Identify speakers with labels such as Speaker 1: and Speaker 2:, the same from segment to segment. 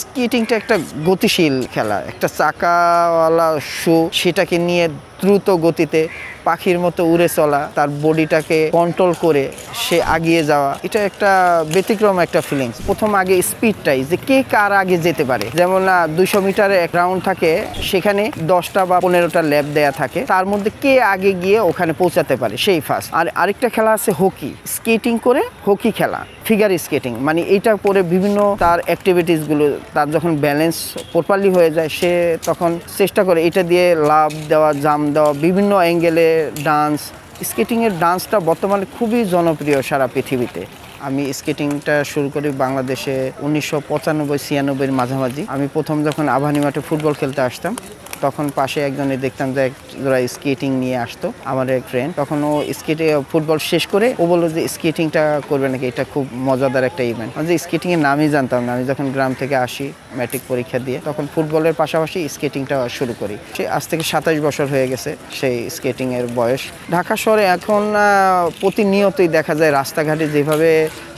Speaker 1: স্কেটিংটা একটা গতিশীল খেলা একটা চাকাওয়ালা শো সেটাকে নিয়ে দ্রুত গতিতে পাখির মতো উড়ে চলা তার বডিটাকে কন্ট্রোল করে সে আগিয়ে যাওয়া এটা একটা ব্যতিক্রম একটা ফিলিংস প্রথম আগে স্পিডটাই যে কে কার আগে যেতে পারে যেমন না দুশো মিটারে এক রাউন্ড থাকে সেখানে দশটা বা পনেরোটা ল্যাব দেয়া থাকে তার মধ্যে কে আগে গিয়ে ওখানে পৌঁছাতে পারে সেই ফার্স্ট আর আরেকটা খেলা আছে হকি স্কেটিং করে হকি খেলা ফিগার স্কেটিং মানে এইটা করে বিভিন্ন তার অ্যাক্টিভিটিসগুলো তার যখন ব্যালেন্স প্রপারলি হয়ে যায় সে তখন চেষ্টা করে এটা দিয়ে লাভ দেওয়া জাম দেওয়া বিভিন্ন অ্যাঙ্গেলে ডান্স স্কেটিংয়ের ডান্সটা বর্তমানে খুবই জনপ্রিয় সারা পৃথিবীতে আমি স্কেটিংটা শুরু করি বাংলাদেশে উনিশশো পঁচানব্বই ছিয়ানব্বইয়ের মাঝামাঝি আমি প্রথম যখন আভানি মাঠে ফুটবল খেলতে আসতাম তখন পাশে একজনে দেখতাম যে একজোড়া স্কেটিং নিয়ে আসতো আমাদের এক ফ্রেন্ড তখন ও স্কেটে ফুটবল শেষ করে ও বললো যে স্কেটিংটা করবে নাকি এটা খুব মজাদার একটা ইভেন্ট আমি যে স্কেটিংয়ের নামই জানতাম না আমি যখন গ্রাম থেকে আসি ম্যাট্রিক পরীক্ষা দিয়ে তখন ফুটবলের পাশাপাশি স্কেটিংটা শুরু করি সে আজ থেকে সাতাশ বছর হয়ে গেছে সেই স্কেটিংয়ের বয়স ঢাকা শহরে এখন প্রতিনিয়তই দেখা যায় রাস্তাঘাটে যেভাবে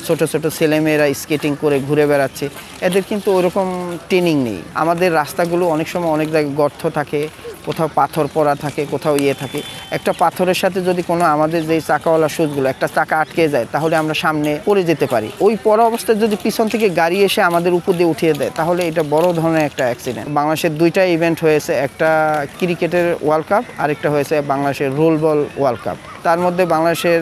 Speaker 1: ছোট ছোট ছেলেমেয়েরা স্কেটিং করে ঘুরে বেড়াচ্ছে এদের কিন্তু ওরকম ট্রেনিং নেই আমাদের রাস্তাগুলো অনেক সময় অনেক জায়গায় গর্ত থাকে কোথাও পাথর পরা থাকে কোথাও ইয়ে থাকে একটা পাথরের সাথে যদি কোনো আমাদের যেই চাকাওয়ালা সুচগুলো একটা চাকা আটকে যায় তাহলে আমরা সামনে পড়ে যেতে পারি ওই পরা অবস্থায় যদি পিছন থেকে গাড়ি এসে আমাদের উপর দিয়ে উঠিয়ে দেয় তাহলে এটা বড় ধরনের একটা অ্যাক্সিডেন্ট বাংলাদেশের দুইটা ইভেন্ট হয়েছে একটা ক্রিকেটের ওয়ার্ল্ড কাপ আরেকটা হয়েছে বাংলাদেশের রোল বল ওয়ার্ল্ড কাপ তার মধ্যে বাংলাদেশের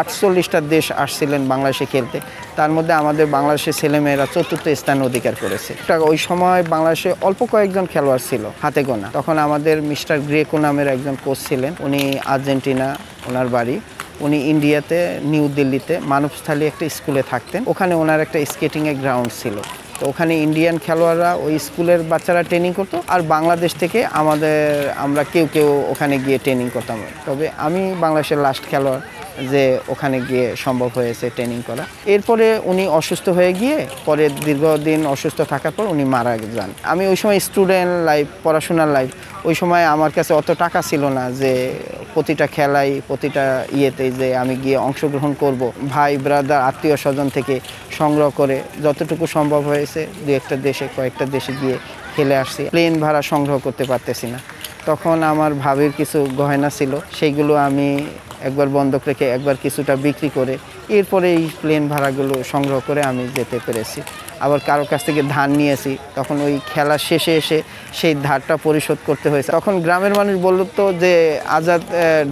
Speaker 1: আটচল্লিশটা দেশ আসছিলেন বাংলাদেশে খেলতে তার মধ্যে আমাদের বাংলাদেশের ছেলেমেয়েরা চতুর্থ স্থান অধিকার করেছে ওই সময় বাংলাদেশে অল্প কয়েকজন খেলোয়াড় ছিল হাতে গোনা তখন আমাদের মিস্টার গ্রেকো নামের একজন কোচ ছিলেন উনি আর্জেন্টিনা ওনার বাড়ি উনি ইন্ডিয়াতে নিউ দিল্লিতে মানবস্থলী একটা স্কুলে থাকতেন ওখানে ওনার একটা স্কেটিংয়ের গ্রাউন্ড ছিল তো ওখানে ইন্ডিয়ান খেলোয়াড়রা ওই স্কুলের বাচ্চারা ট্রেনিং করতো আর বাংলাদেশ থেকে আমাদের আমরা কেউ কেউ ওখানে গিয়ে ট্রেনিং করতাম তবে আমি বাংলাদেশের লাস্ট খেলোয়াড় যে ওখানে গিয়ে সম্ভব হয়েছে ট্রেনিং করা এরপরে উনি অসুস্থ হয়ে গিয়ে পরে দীর্ঘদিন অসুস্থ থাকার পর উনি মারা যান আমি ওই সময় স্টুডেন্ট লাইফ পড়াশোনার লাইফ ওই সময় আমার কাছে অত টাকা ছিল না যে প্রতিটা খেলাই প্রতিটা ইয়েতে যে আমি গিয়ে অংশগ্রহণ করব ভাই ব্রাদার আত্মীয় স্বজন থেকে সংগ্রহ করে যতটুকু সম্ভব হয়েছে দু একটা দেশে কয়েকটা দেশে গিয়ে খেলে আসছি প্লেন ভাড়া সংগ্রহ করতে পারতেছি না তখন আমার ভাবির কিছু গহনা ছিল সেইগুলো আমি একবার বন্ধক রেখে একবার কিছুটা বিক্রি করে এরপরে এই প্লেন ভাড়াগুলো সংগ্রহ করে আমি যেতে পেরেছি আবার কারো কাছ থেকে ধান নিয়েছি তখন ওই খেলা শেষে এসে সেই ধারটা পরিশোধ করতে হয়েছে তখন গ্রামের মানুষ বলল তো যে আজাদ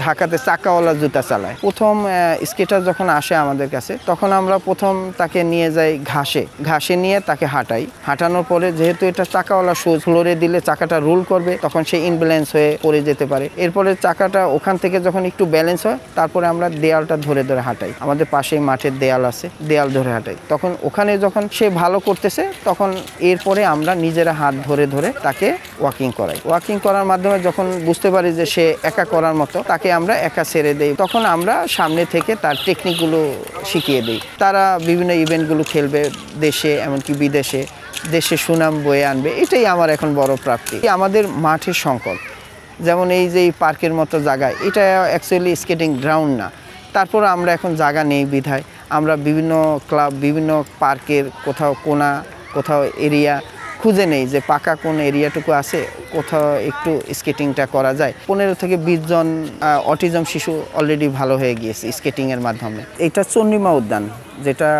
Speaker 1: ঢাকাতে চাকাওয়ালা জুতা চালায় প্রথম স্কেটার যখন আসে আমাদের কাছে তখন আমরা প্রথম তাকে নিয়ে যাই ঘাসে ঘাসে নিয়ে তাকে হাঁটাই হাঁটানোর পরে যেহেতু এটা চাকাওয়ালা সুজ ফ্লোরে দিলে চাকাটা রোল করবে তখন সে ইনব্যালেন্স হয়ে পড়ে যেতে পারে এরপরে চাকাটা ওখান থেকে যখন একটু ব্যালেন্স হয় তারপরে আমরা দেয়ালটা ধরে ধরে হাঁটাই আমাদের পাশেই মাঠের দেয়াল আছে দেয়াল ধরে হাঁটাই তখন ওখানে যখন সে ভালো করতেছে তখন এরপরে আমরা নিজেরা হাত ধরে ধরে তাকে ওয়াকিং করাই ওয়াকিং করার মাধ্যমে যখন বুঝতে পারি যে সে একা করার মতো তাকে আমরা একা ছেড়ে দেই তখন আমরা সামনে থেকে তার টেকনিকগুলো শিখিয়ে দিই তারা বিভিন্ন ইভেন্টগুলো খেলবে দেশে এমনকি বিদেশে দেশে সুনাম বয়ে আনবে এটাই আমার এখন বড় প্রাপ্তি আমাদের মাঠের সংকট যেমন এই যে পার্কের মতো জায়গা এটা অ্যাকচুয়ালি স্কেটিং গ্রাউন্ড না তারপর আমরা এখন জায়গা নেই বিধায় আমরা বিভিন্ন ক্লাব বিভিন্ন পার্কের কোথাও কোনা কোথাও এরিয়া খুঁজে নেই যে পাকা কোন এরিয়াটুকু আছে কোথাও একটু স্কেটিংটা করা যায় পনেরো থেকে বিশ জন অটিজম শিশু অলরেডি ভালো হয়ে গিয়েছে স্কেটিংয়ের মাধ্যমে এটা চন্ডিমা উদ্যান যেটা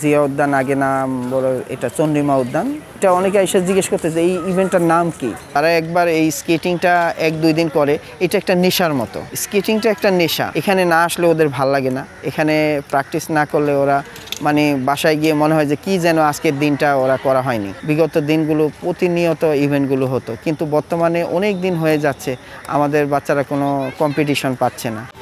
Speaker 1: জিয়া উদ্যান আগে নাম বলো এটা চন্ডিমা উদ্যান এটা অনেকে এসে জিজ্ঞেস করতে যে এই ইভেন্টটার নাম কি তারা একবার এই স্কেটিংটা এক দুই দিন করে এটা একটা নেশার মতো স্কেটিংটা একটা নেশা এখানে না আসলে ওদের ভাল লাগে না এখানে প্র্যাকটিস না করলে ওরা মানে বাসায় গিয়ে মনে হয় যে কি যেন আজকের দিনটা ওরা করা হয়নি বিগত দিনগুলো প্রতিনিয়ত ইভেন্টগুলো হতো কিন্তু বর্তমানে অনেক দিন হয়ে যাচ্ছে আমাদের বাচ্চারা কোনো কম্পিটিশন পাচ্ছে না